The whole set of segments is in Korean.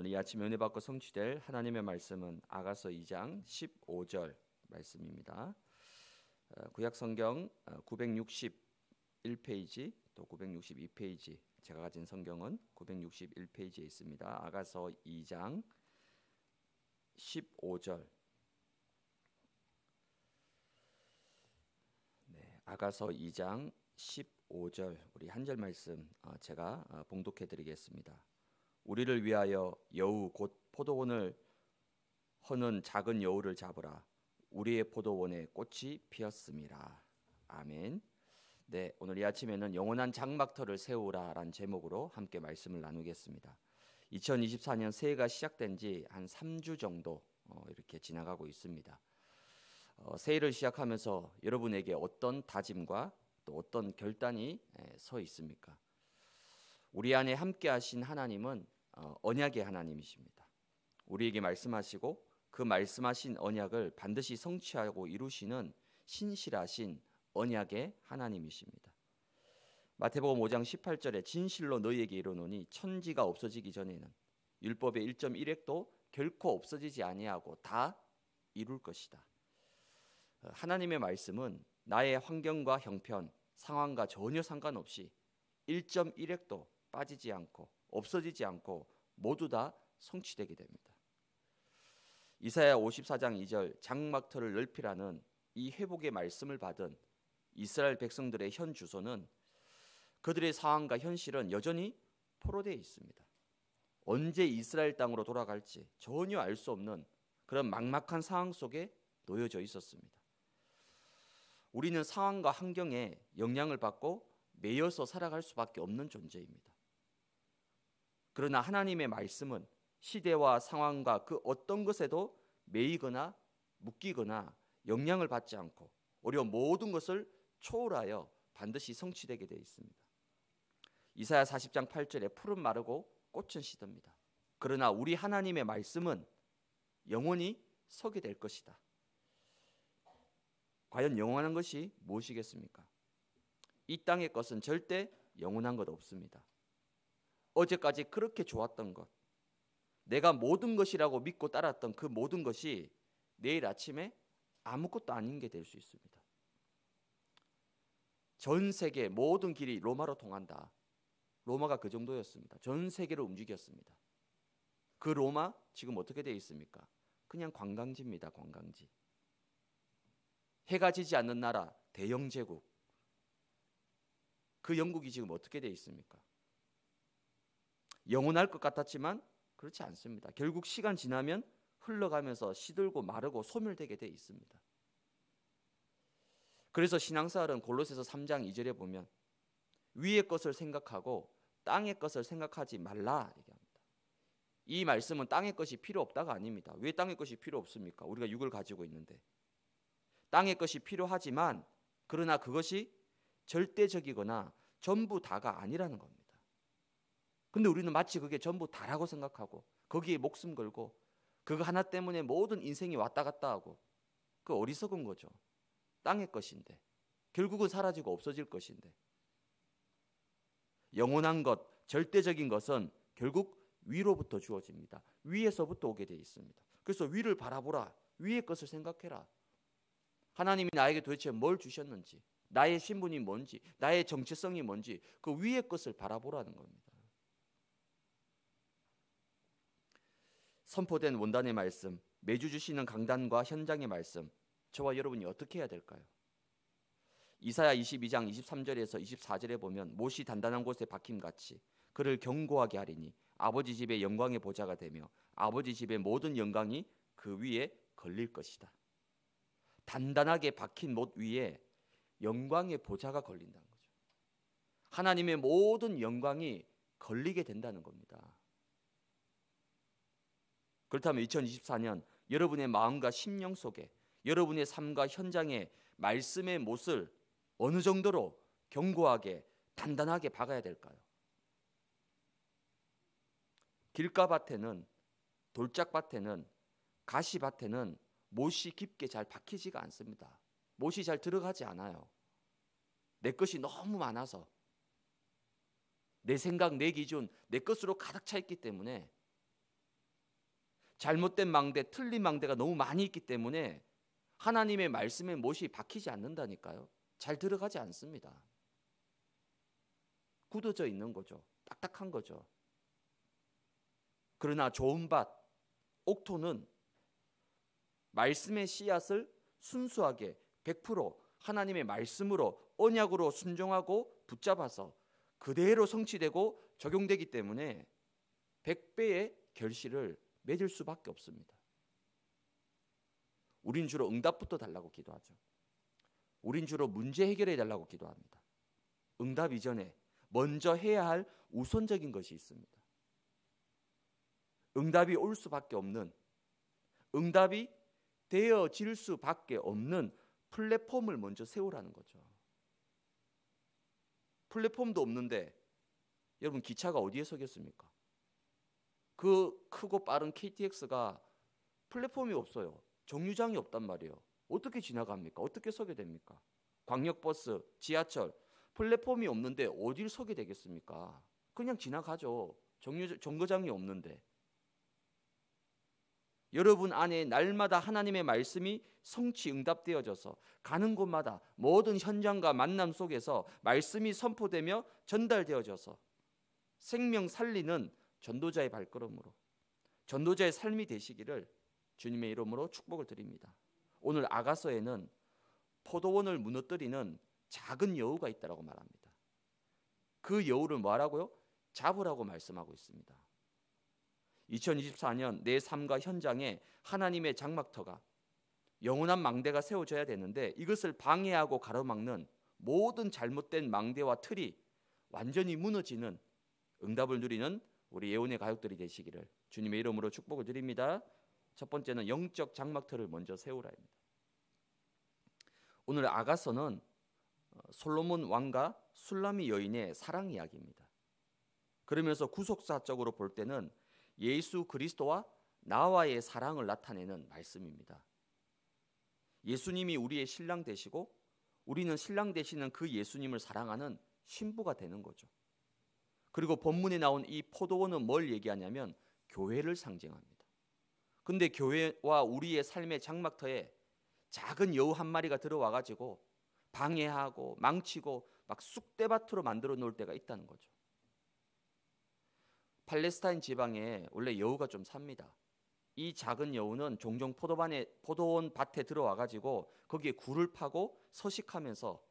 오늘 이 아침 은혜 받고 성취될 하나님의 말씀은 아가서 2장 15절 말씀입니다. 어, 구약 성경 961페이지 어, 또 962페이지 제가 가진 성경은 961페이지에 있습니다. 아가서 2장 15절. 네, 아가서 2장 15절 우리 한 절 말씀 어, 제가 봉독해 드리겠습니다. 우리를 위하여 여우 곧 포도원을 허는 작은 여우를 잡으라. 우리의 포도원에 꽃이 피었습니다. 아멘. 네, 오늘 이 아침에는 영원한 장막터를 세우라라는 제목으로 함께 말씀을 나누겠습니다. 2024년 새해가 시작된 지 한 3주 정도 어, 이렇게 지나가고 있습니다. 어, 새해를 시작하면서 여러분에게 어떤 다짐과 또 어떤 결단이 서 있습니까? 우리 안에 함께 하신 하나님은 어, 언약의 하나님이십니다. 우리에게 말씀하시고 그 말씀하신 언약을 반드시 성취하고 이루시는 신실하신 언약의 하나님이십니다. 마태복음 5장 18절에 진실로 너희에게 이르노니 천지가 없어지기 전에는 율법의 1.1획도 결코 없어지지 아니하고 다 이룰 것이다. 어, 하나님의 말씀은 나의 환경과 형편, 상황과 전혀 상관없이 1.1획도 빠지지 않고 없어지지 않고 모두 다 성취되게 됩니다. 이사야 54장 2절 장막터를 넓히라는 이 회복의 말씀을 받은 이스라엘 백성들의 현 주소는 그들의 상황과 현실은 여전히 포로되어 있습니다. 언제 이스라엘 땅으로 돌아갈지 전혀 알 수 없는 그런 막막한 상황 속에 놓여져 있었습니다. 우리는 상황과 환경에 영향을 받고 매여서 살아갈 수밖에 없는 존재입니다. 그러나 하나님의 말씀은 시대와 상황과 그 어떤 것에도 매이거나 묶이거나 영향을 받지 않고 오히려 모든 것을 초월하여 반드시 성취되게 되어 있습니다. 이사야 40장 8절에 풀은 마르고 꽃은 시듭니다. 그러나 우리 하나님의 말씀은 영원히 서게 될 것이다. 과연 영원한 것이 무엇이겠습니까? 이 땅의 것은 절대 영원한 것 없습니다. 어제까지 그렇게 좋았던 것, 내가 모든 것이라고 믿고 따랐던 그 모든 것이 내일 아침에 아무것도 아닌 게 될 수 있습니다. 전 세계 모든 길이 로마로 통한다. 로마가 그 정도였습니다. 전세계로 움직였습니다. 그 로마 지금 어떻게 되어 있습니까? 그냥 관광지입니다. 관광지. 해가 지지 않는 나라 대영 제국. 그 영국이 지금 어떻게 되어 있습니까? 영원할 것 같았지만 그렇지 않습니다. 결국 시간 지나면 흘러가면서 시들고 마르고 소멸되게 돼 있습니다. 그래서 신앙사활은 골로새서 3장 2절에 보면 위의 것을 생각하고 땅의 것을 생각하지 말라 얘기합니다. 이 말씀은 땅의 것이 필요 없다가 아닙니다. 왜 땅의 것이 필요 없습니까? 우리가 육을 가지고 있는데 땅의 것이 필요하지만 그러나 그것이 절대적이거나 전부 다가 아니라는 겁니다. 근데 우리는 마치 그게 전부 다라고 생각하고 거기에 목숨 걸고 그거 하나 때문에 모든 인생이 왔다 갔다 하고 그 어리석은 거죠. 땅의 것인데 결국은 사라지고 없어질 것인데 영원한 것, 절대적인 것은 결국 위로부터 주어집니다. 위에서부터 오게 되어 있습니다. 그래서 위를 바라보라. 위의 것을 생각해라. 하나님이 나에게 도대체 뭘 주셨는지, 나의 신분이 뭔지, 나의 정체성이 뭔지 그 위의 것을 바라보라는 겁니다. 선포된 원단의 말씀, 매주 주시는 강단과 현장의 말씀, 저와 여러분이 어떻게 해야 될까요? 이사야 22장 23절에서 24절에 보면 못이 단단한 곳에 박힘같이 그를 견고하게 하리니 아버지 집의 영광의 보좌가 되며 아버지 집의 모든 영광이 그 위에 걸릴 것이다. 단단하게 박힌 못 위에 영광의 보좌가 걸린다는 거죠. 하나님의 모든 영광이 걸리게 된다는 겁니다. 그렇다면 2024년 여러분의 마음과 심령 속에 여러분의 삶과 현장에 말씀의 못을 어느 정도로 견고하게 단단하게 박아야 될까요? 길가밭에는 돌짝밭에는 가시밭에는 못이 깊게 잘 박히지가 않습니다. 못이 잘 들어가지 않아요. 내 것이 너무 많아서 내 생각, 내 기준, 내 것으로 가득 차 있기 때문에 잘못된 망대, 틀린 망대가 너무 많이 있기 때문에 하나님의 말씀에 못이 박히지 않는다니까요. 잘 들어가지 않습니다. 굳어져 있는 거죠. 딱딱한 거죠. 그러나 좋은 밭, 옥토는 말씀의 씨앗을 순수하게 100% 하나님의 말씀으로 언약으로 순종하고 붙잡아서 그대로 성취되고 적용되기 때문에 100배의 결실을 맺을 수밖에 없습니다. 우린 주로 응답부터 달라고 기도하죠. 우린 주로 문제 해결해 달라고 기도합니다. 응답 이전에 먼저 해야 할 우선적인 것이 있습니다. 응답이 올 수밖에 없는 응답이 되어질 수밖에 없는 플랫폼을 먼저 세우라는 거죠. 플랫폼도 없는데 여러분 기차가 어디에 서겠습니까? 그 크고 빠른 KTX가 플랫폼이 없어요. 정류장이 없단 말이에요. 어떻게 지나갑니까? 어떻게 서게 됩니까? 광역버스, 지하철 플랫폼이 없는데 어딜 서게 되겠습니까? 그냥 지나가죠. 정류 정거장이 없는데. 여러분 안에 날마다 하나님의 말씀이 성취 응답되어져서 가는 곳마다 모든 현장과 만남 속에서 말씀이 선포되며 전달되어져서 생명 살리는 전도자의 발걸음으로 전도자의 삶이 되시기를 주님의 이름으로 축복을 드립니다. 오늘 아가서에는 포도원을 무너뜨리는 작은 여우가 있다라고 말합니다. 그 여우를 뭐라고요? 잡으라고 말씀하고 있습니다. 2024년 내 삶과 현장에 하나님의 장막터가 영원한 망대가 세워져야 되는데 이것을 방해하고 가로막는 모든 잘못된 망대와 틀이 완전히 무너지는 응답을 누리는 우리 예언의 가족들이 되시기를 주님의 이름으로 축복을 드립니다. 첫 번째는 영적 장막터를 먼저 세우라입니다. 오늘 아가서는 어, 솔로몬 왕과 술람이 여인의 사랑 이야기입니다. 그러면서 구속사적으로 볼 때는 예수 그리스도와 나와의 사랑을 나타내는 말씀입니다. 예수님이 우리의 신랑 되시고 우리는 신랑 되시는 그 예수님을 사랑하는 신부가 되는 거죠. 그리고 본문에 나온 이 포도원은 뭘 얘기하냐면 교회를 상징합니다. 근데 교회와 우리의 삶의 장막터에 작은 여우 한 마리가 들어와 가지고 방해하고 망치고 막 쑥대밭으로 만들어 놓을 때가 있다는 거죠. 팔레스타인 지방에 원래 여우가 좀 삽니다. 이 작은 여우는 종종 포도반에, 포도원 밭에 들어와 가지고 거기에 굴을 파고 서식하면서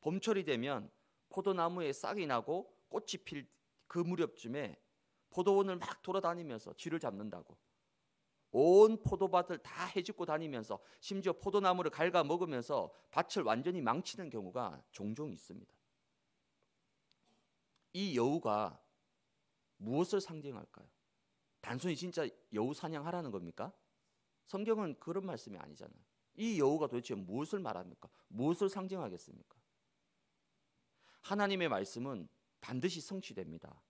봄철이 되면 포도나무에 싹이 나고 꽃이 필 그 무렵쯤에 포도원을 막 돌아다니면서 쥐를 잡는다고 온 포도밭을 다 해집고 다니면서 심지어 포도나무를 갉아 먹으면서 밭을 완전히 망치는 경우가 종종 있습니다. 이 여우가 무엇을 상징할까요? 단순히 진짜 여우 사냥하라는 겁니까? 성경은 그런 말씀이 아니잖아요. 이 여우가 도대체 무엇을 말합니까? 무엇을 상징하겠습니까? 하나님의 말씀은 반드시 성취됩니다.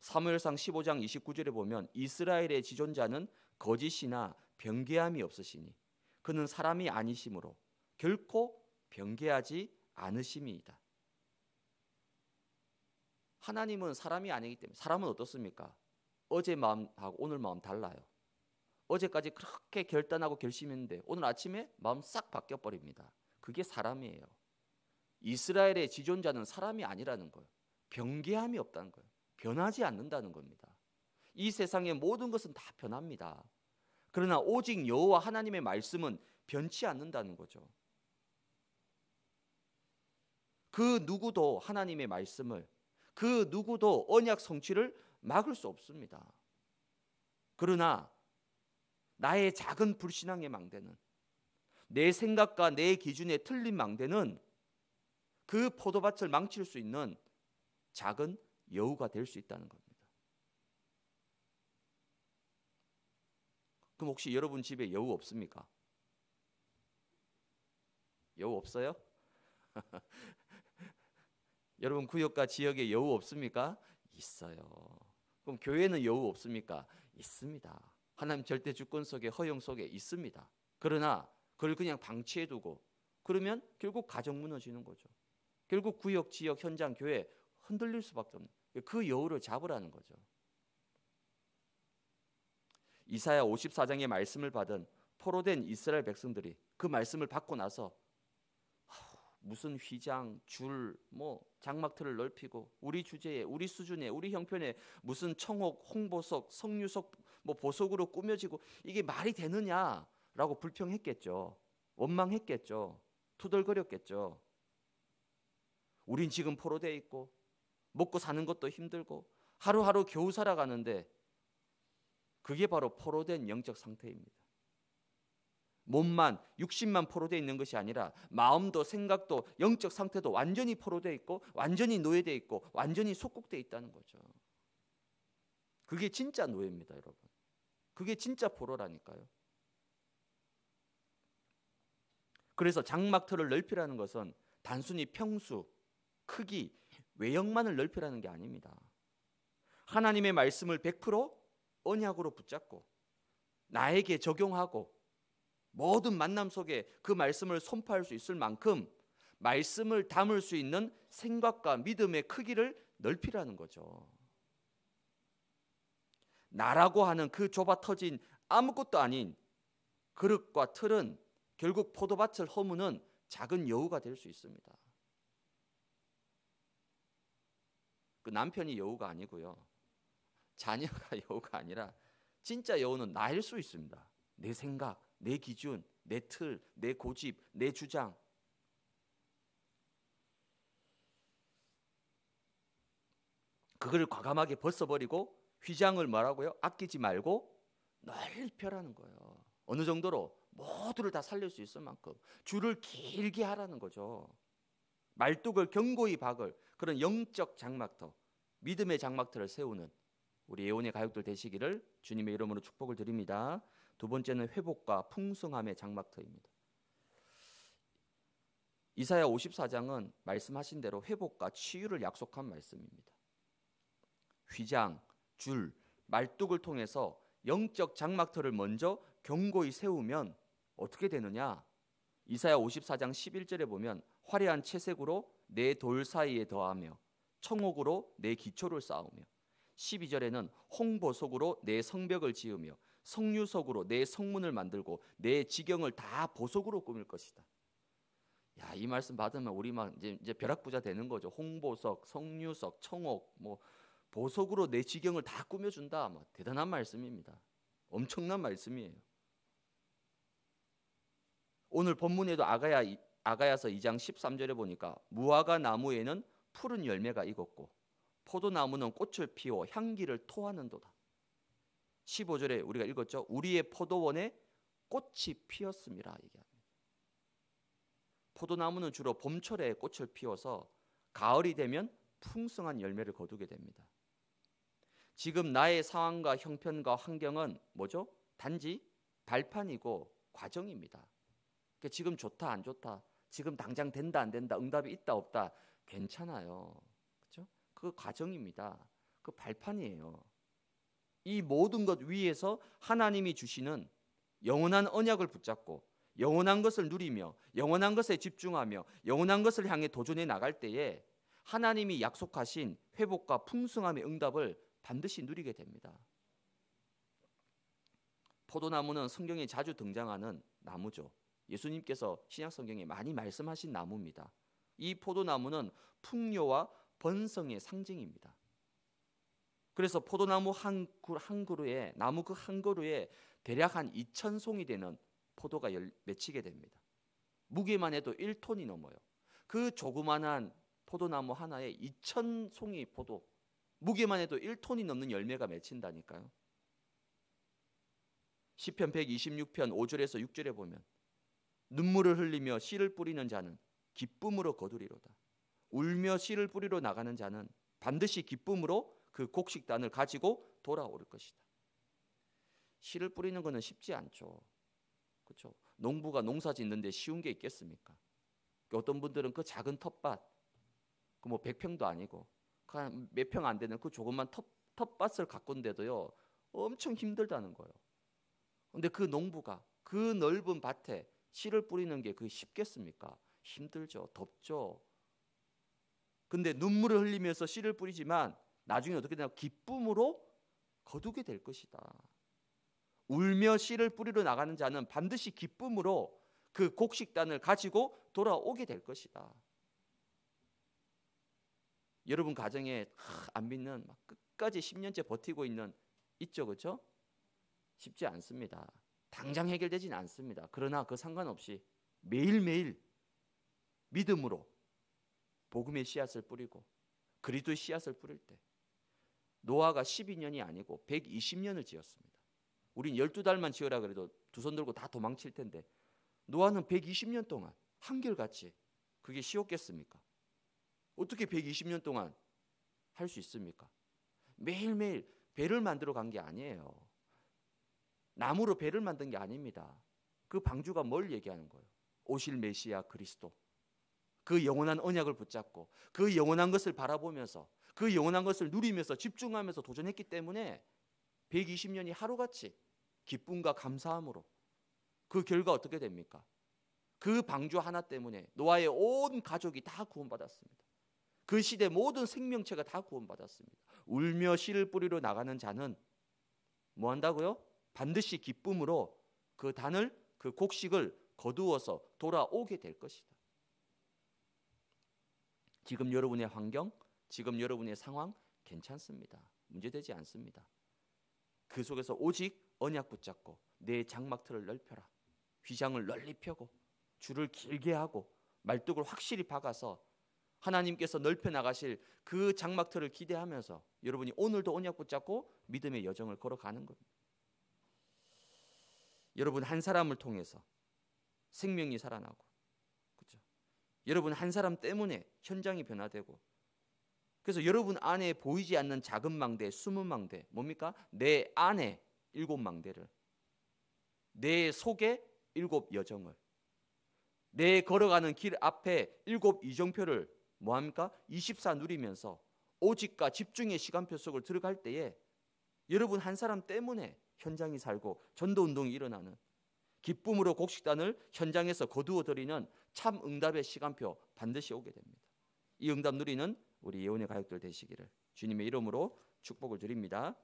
사무엘상 15장 29절에 보면 이스라엘의 지존자는 거짓이나 변개함이 없으시니 그는 사람이 아니심으로 결코 변개하지 않으심이다 하나님은 사람이 아니기 때문에 사람은 어떻습니까? 어제 마음하고 오늘 마음 달라요. 어제까지 그렇게 결단하고 결심했는데 오늘 아침에 마음 싹 바뀌어 버립니다. 그게 사람이에요. 이스라엘의 지존자는 사람이 아니라는 거예요. 변개함이 없다는 거예요. 변하지 않는다는 겁니다. 이 세상의 모든 것은 다 변합니다. 그러나 오직 여호와 하나님의 말씀은 변치 않는다는 거죠. 그 누구도 하나님의 말씀을 그 누구도 언약 성취를 막을 수 없습니다. 그러나 나의 작은 불신앙의 망대는 내 생각과 내 기준의 틀린 망대는 그 포도밭을 망칠 수 있는 작은 여우가 될 수 있다는 겁니다. 그럼 혹시 여러분 집에 여우 없습니까? 여우 없어요? 여러분 구역과 지역에 여우 없습니까? 있어요. 그럼 교회는 여우 없습니까? 있습니다. 하나님 절대 주권 속에 허용 속에 있습니다. 그러나 그걸 그냥 방치해 두고 그러면 결국 가정 무너지는 거죠. 결국 구역, 지역, 현장, 교회 흔들릴 수밖에 없는 그 여우를 잡으라는 거죠. 이사야 54장의 말씀을 받은 포로된 이스라엘 백성들이 그 말씀을 받고 나서 무슨 휘장, 줄, 뭐 장막틀을 넓히고 우리 주제에, 우리 수준에, 우리 형편에 무슨 청옥, 홍보석, 석류석, 뭐 보석으로 꾸며지고 이게 말이 되느냐라고 불평했겠죠. 원망했겠죠. 투덜거렸겠죠. 우린 지금 포로돼 있고 먹고 사는 것도 힘들고 하루하루 겨우 살아가는데 그게 바로 포로된 영적 상태입니다. 몸만 육신만 포로되어 있는 것이 아니라 마음도 생각도 영적 상태도 완전히 포로되어 있고 완전히 노예되어 있고 완전히 속국되어 있다는 거죠. 그게 진짜 노예입니다, 여러분. 그게 진짜 포로라니까요. 그래서 장막터를 넓히라는 것은 단순히 평수, 크기, 외형만을 넓히라는 게 아닙니다. 하나님의 말씀을 100% 언약으로 붙잡고 나에게 적용하고 모든 만남 속에 그 말씀을 선포할 수 있을 만큼 말씀을 담을 수 있는 생각과 믿음의 크기를 넓히라는 거죠. 나라고 하는 그 좁아 터진 아무것도 아닌 그릇과 틀은 결국 포도밭을 허무는 작은 여우가 될 수 있습니다. 그 남편이 여우가 아니고요. 자녀가 여우가 아니라 진짜 여우는 나일 수 있습니다. 내 생각, 내 기준, 내 틀, 내 고집, 내 주장. 그걸 과감하게 벗어버리고 휘장을 말하고요. 아끼지 말고 넓혀라는 거예요. 어느 정도로 모두를 다 살릴 수 있을 만큼 줄을 길게 하라는 거죠. 말뚝을 경고히 박을 그런 영적 장막터, 믿음의 장막터를 세우는 우리 예원의 가족들 되시기를 주님의 이름으로 축복을 드립니다. 두 번째는 회복과 풍성함의 장막터입니다. 이사야 54장은 말씀하신 대로 회복과 치유를 약속한 말씀입니다. 휘장, 줄, 말뚝을 통해서 영적 장막터를 먼저 경고히 세우면 어떻게 되느냐? 이사야 54장 11절에 보면 화려한 채색으로 내 돌 사이에 더하며 청옥으로 내 기초를 쌓으며 12절에는 홍보석으로 내 성벽을 지으며 성류석으로 내 성문을 만들고 내 지경을 다 보석으로 꾸밀 것이다. 야, 이 말씀 받으면 우리만 이제, 이제 벼락부자 되는 거죠. 홍보석, 성류석, 청옥 뭐 보석으로 내 지경을 다 꾸며 준다. 뭐 대단한 말씀입니다. 엄청난 말씀이에요. 오늘 본문에도 아가야 아가야서 2장 13절에 보니까 무화과 나무에는 푸른 열매가 익었고 포도나무는 꽃을 피워 향기를 토하는도다. 15절에 우리가 읽었죠. 우리의 포도원에 꽃이 피었습니다. 얘기합니다. 포도나무는 주로 봄철에 꽃을 피워서 가을이 되면 풍성한 열매를 거두게 됩니다. 지금 나의 상황과 형편과 환경은 뭐죠? 단지 발판이고 과정입니다. 그러니까 지금 좋다 안 좋다 지금 당장 된다 안 된다 응답이 있다 없다 괜찮아요. 그렇죠? 그 과정입니다. 그 발판이에요. 이 모든 것 위에서 하나님이 주시는 영원한 언약을 붙잡고 영원한 것을 누리며 영원한 것에 집중하며 영원한 것을 향해 도전해 나갈 때에 하나님이 약속하신 회복과 풍성함의 응답을 반드시 누리게 됩니다. 포도나무는 성경에 자주 등장하는 나무죠. 예수님께서 신약 성경에 많이 말씀하신 나무입니다. 이 포도나무는 풍요와 번성의 상징입니다. 그래서 포도나무 한, 한 그루에 나무 그 한 그루에 대략 한 2천 송이 되는 포도가 열, 맺히게 됩니다. 무게만 해도 1톤이 넘어요. 그 조그만한 포도나무 하나에 2천 송이 포도 무게만 해도 1톤이 넘는 열매가 맺힌다니까요. 시편 126편 5절에서 6절에 보면 눈물을 흘리며 씨를 뿌리는 자는 기쁨으로 거두리로다. 울며 씨를 뿌리러 나가는 자는 반드시 기쁨으로 그 곡식단을 가지고 돌아올 것이다. 씨를 뿌리는 것은 쉽지 않죠. 그렇죠? 농부가 농사 짓는데 쉬운 게 있겠습니까? 어떤 분들은 그 작은 텃밭, 그 뭐 100평도 아니고 그 몇평 안 되는 그 조그만 텃, 텃밭을 가꾼데도요 엄청 힘들다는 거예요. 근데 그 농부가 그 넓은 밭에 씨를 뿌리는 게 그게 쉽겠습니까? 힘들죠. 덥죠. 근데 눈물을 흘리면서 씨를 뿌리지만 나중에 어떻게 되나 기쁨으로 거두게 될 것이다. 울며 씨를 뿌리러 나가는 자는 반드시 기쁨으로 그 곡식단을 가지고 돌아오게 될 것이다. 여러분 가정에 안 믿는 끝까지 10년째 버티고 있는 있죠, 그렇죠? 쉽지 않습니다. 당장 해결되지는 않습니다. 그러나 그 상관없이 매일매일 믿음으로 복음의 씨앗을 뿌리고 그리스도의 씨앗을 뿌릴 때 노아가 12년이 아니고 120년을 지었습니다. 우린 12달만 지어라 그래도 두 손 들고 다 도망칠 텐데 노아는 120년 동안 한결같이 그게 쉬웠겠습니까? 어떻게 120년 동안 할 수 있습니까? 매일매일 배를 만들어 간 게 아니에요. 나무로 배를 만든 게 아닙니다. 그 방주가 뭘 얘기하는 거예요? 오실 메시아 그리스도. 그 영원한 언약을 붙잡고 그 영원한 것을 바라보면서 그 영원한 것을 누리면서 집중하면서 도전했기 때문에 120년이 하루같이 기쁨과 감사함으로 그 결과 어떻게 됩니까? 그 방주 하나 때문에 노아의 온 가족이 다 구원받았습니다. 그 시대 모든 생명체가 다 구원받았습니다. 울며 씨를 뿌리로 나가는 자는 뭐 한다고요? 반드시 기쁨으로 그 단을 그 곡식을 거두어서 돌아오게 될 것이다. 지금 여러분의 환경, 지금 여러분의 상황 괜찮습니다. 문제되지 않습니다. 그 속에서 오직 언약 붙잡고 내 장막틀을 넓혀라. 휘장을 널리 펴고 줄을 길게 하고 말뚝을 확실히 박아서 하나님께서 넓혀 나가실 그 장막틀을 기대하면서 여러분이 오늘도 언약 붙잡고 믿음의 여정을 걸어가는 겁니다. 여러분 한 사람을 통해서 생명이 살아나고 그죠? 여러분 한 사람 때문에 현장이 변화되고 그래서 여러분 안에 보이지 않는 작은 망대, 숨은 망대 뭡니까? 내 안에 일곱 망대를 내 속에 일곱 여정을 내 걸어가는 길 앞에 일곱 이정표를 뭐합니까? 24 누리면서 오직과 집중의 시간표 속을 들어갈 때에 여러분 한 사람 때문에 현장이 살고 전도 운동이 일어나는 기쁨으로 곡식단을 현장에서 거두어 드리는 참 응답의 시간표 반드시 오게 됩니다. 이 응답 누리는 우리 예언의 가족들 되시기를 주님의 이름으로 축복을 드립니다.